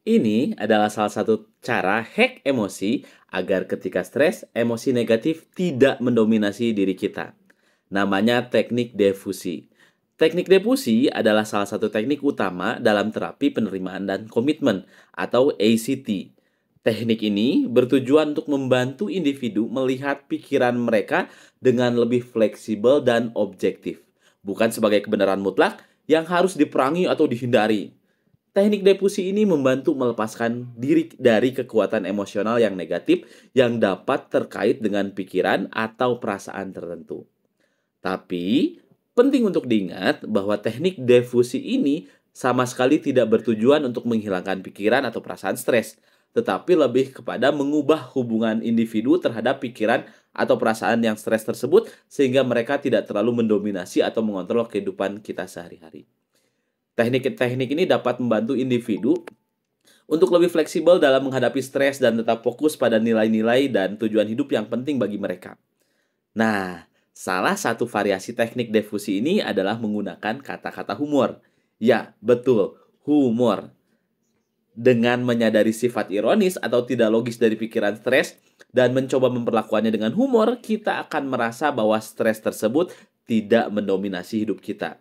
Ini adalah salah satu cara hack emosi agar ketika stres, emosi negatif tidak mendominasi diri kita. Namanya teknik defusi. Teknik defusi adalah salah satu teknik utama dalam terapi penerimaan dan komitmen atau ACT. Teknik ini bertujuan untuk membantu individu melihat pikiran mereka dengan lebih fleksibel dan objektif, bukan sebagai kebenaran mutlak yang harus diperangi atau dihindari. Teknik depusi ini membantu melepaskan diri dari kekuatan emosional yang negatif yang dapat terkait dengan pikiran atau perasaan tertentu. Tapi, penting untuk diingat bahwa teknik defusi ini sama sekali tidak bertujuan untuk menghilangkan pikiran atau perasaan stres, tetapi lebih kepada mengubah hubungan individu terhadap pikiran atau perasaan yang stres tersebut sehingga mereka tidak terlalu mendominasi atau mengontrol kehidupan kita sehari-hari. Teknik-teknik ini dapat membantu individu untuk lebih fleksibel dalam menghadapi stres dan tetap fokus pada nilai-nilai dan tujuan hidup yang penting bagi mereka. Nah, salah satu variasi teknik defusi ini adalah menggunakan kata-kata humor. Ya, betul, humor. Dengan menyadari sifat ironis atau tidak logis dari pikiran stres dan mencoba memperlakukannya dengan humor, kita akan merasa bahwa stres tersebut tidak mendominasi hidup kita.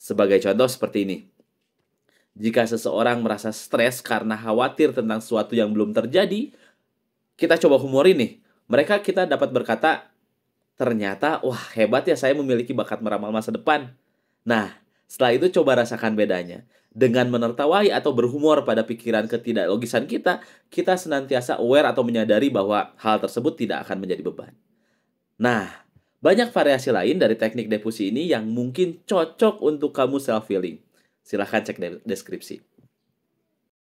Sebagai contoh seperti ini. Jika seseorang merasa stres karena khawatir tentang sesuatu yang belum terjadi, kita coba humorin nih. Mereka kita dapat berkata, ternyata, wah hebat ya saya memiliki bakat meramal masa depan. Nah, setelah itu coba rasakan bedanya. Dengan menertawai atau berhumor pada pikiran ketidaklogisan kita, kita senantiasa aware atau menyadari bahwa hal tersebut tidak akan menjadi beban. Nah, banyak variasi lain dari teknik depusi ini yang mungkin cocok untuk kamu self-healing. Silahkan cek deskripsi.